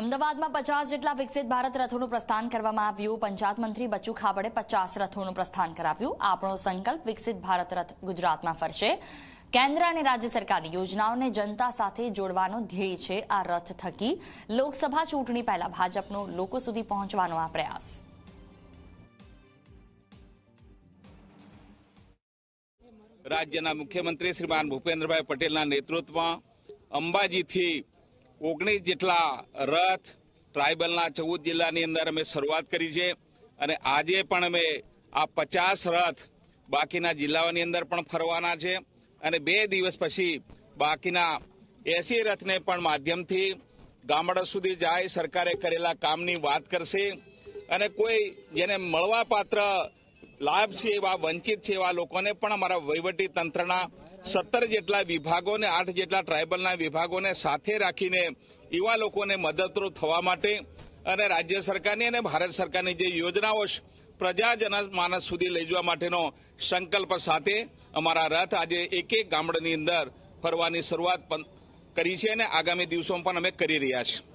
અમદાવાદમાં પચાસ જેટલા વિકસિત ભારત રથોનું પ્રસ્થાન કરવામાં આવ્યું પંચાયત મંત્રી બચુ ખાબડે પચાસ રથોનું પ્રસ્થાન કરાવ્યું આપણો સંકલ્પ વિકસિત ભારત રથ ગુજરાતમાં ફરશે કેન્દ્ર અને રાજ્ય સરકારની યોજનાઓને જનતા સાથે જોડવાનો ધ્યેય છે આ રથ થકી લોકસભા ચૂંટણી પહેલા ભાજપનો લોકો સુધી પહોંચવાનો આ પ્રયાસ રાજ્યના મુખ્યમંત્રી શ્રીમાન ભૂપેન્દ્રભાઈ પટેલના નેતૃત્વમાં અંબાજીથી ઓગણીસ જેટલા રથ ટ્રાઇબલના ચૌદ જિલ્લાની અંદર અમે શરૂઆત કરી છે અને આજે પણ અમે આ પચાસ રથ બાકીના જિલ્લાઓની અંદર પણ ફરવાના છે અને બે દિવસ પછી બાકીના એસી રથને પણ માધ્યમથી ગામડા સુધી જાય સરકારે કરેલા કામની વાત કરશે અને કોઈ જેને મળવાપાત્ર લાભ છે એવા વંચિત છે એવા લોકોને પણ અમારા વહીવટી તંત્રના સત્તર જેટલા વિભાગોને આઠ જેટલા ટ્રાઇબલના વિભાગોને સાથે રાખીને એવા લોકોને મદદરૂપ થવા માટે અને રાજ્ય સરકારની અને ભારત સરકારની જે યોજનાઓ પ્રજા જનમાનસ સુધી લઈ જવા માટેનો સંકલ્પ સાથે અમારા રથ આજે એક એક ગામડાની અંદર ફરવાની શરૂઆત પણ કરી છે અને આગામી દિવસોમાં પણ અમે કરી રહ્યા છીએ